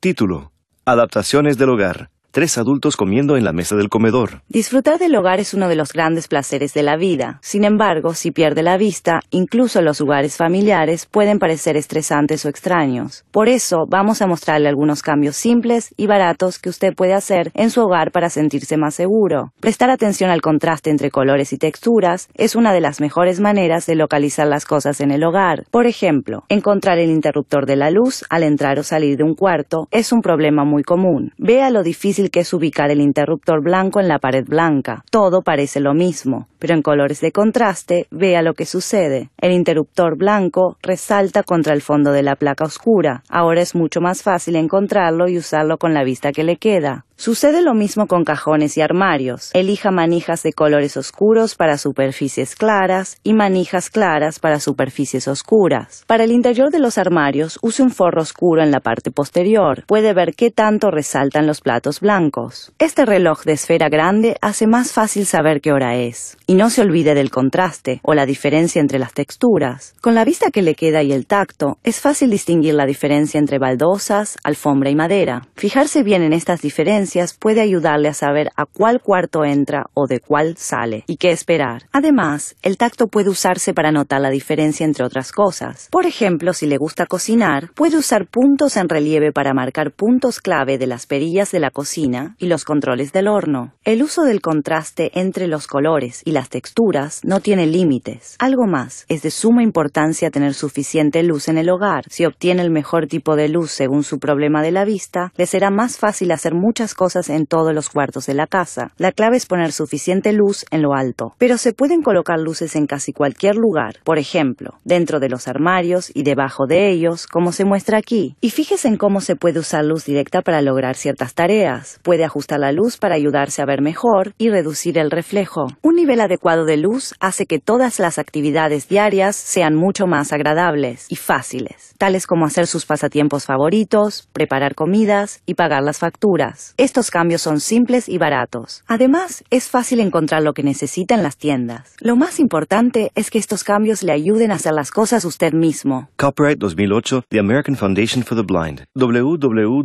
Título. Adaptaciones del hogar tres adultos comiendo en la mesa del comedor. Disfrutar del hogar es uno de los grandes placeres de la vida. Sin embargo, si pierde la vista, incluso los lugares familiares pueden parecer estresantes o extraños. Por eso, vamos a mostrarle algunos cambios simples y baratos que usted puede hacer en su hogar para sentirse más seguro. Prestar atención al contraste entre colores y texturas es una de las mejores maneras de localizar las cosas en el hogar. Por ejemplo, encontrar el interruptor de la luz al entrar o salir de un cuarto es un problema muy común. Vea lo difícil que es ubicar el interruptor blanco en la pared blanca. Todo parece lo mismo pero en colores de contraste vea lo que sucede. El interruptor blanco resalta contra el fondo de la placa oscura. Ahora es mucho más fácil encontrarlo y usarlo con la vista que le queda. Sucede lo mismo con cajones y armarios. Elija manijas de colores oscuros para superficies claras y manijas claras para superficies oscuras. Para el interior de los armarios, use un forro oscuro en la parte posterior. Puede ver qué tanto resaltan los platos blancos. Este reloj de esfera grande hace más fácil saber qué hora es y no se olvide del contraste o la diferencia entre las texturas. Con la vista que le queda y el tacto, es fácil distinguir la diferencia entre baldosas, alfombra y madera. Fijarse bien en estas diferencias puede ayudarle a saber a cuál cuarto entra o de cuál sale y qué esperar. Además, el tacto puede usarse para notar la diferencia entre otras cosas. Por ejemplo, si le gusta cocinar, puede usar puntos en relieve para marcar puntos clave de las perillas de la cocina y los controles del horno. El uso del contraste entre los colores y la las texturas no tiene límites. Algo más, es de suma importancia tener suficiente luz en el hogar. Si obtiene el mejor tipo de luz según su problema de la vista, le será más fácil hacer muchas cosas en todos los cuartos de la casa. La clave es poner suficiente luz en lo alto. Pero se pueden colocar luces en casi cualquier lugar, por ejemplo, dentro de los armarios y debajo de ellos, como se muestra aquí. Y fíjese en cómo se puede usar luz directa para lograr ciertas tareas. Puede ajustar la luz para ayudarse a ver mejor y reducir el reflejo. Un nivel adecuado de luz hace que todas las actividades diarias sean mucho más agradables y fáciles, tales como hacer sus pasatiempos favoritos, preparar comidas y pagar las facturas. Estos cambios son simples y baratos. Además, es fácil encontrar lo que necesita en las tiendas. Lo más importante es que estos cambios le ayuden a hacer las cosas usted mismo. Copyright 2008, The American Foundation for the Blind. www.afb.org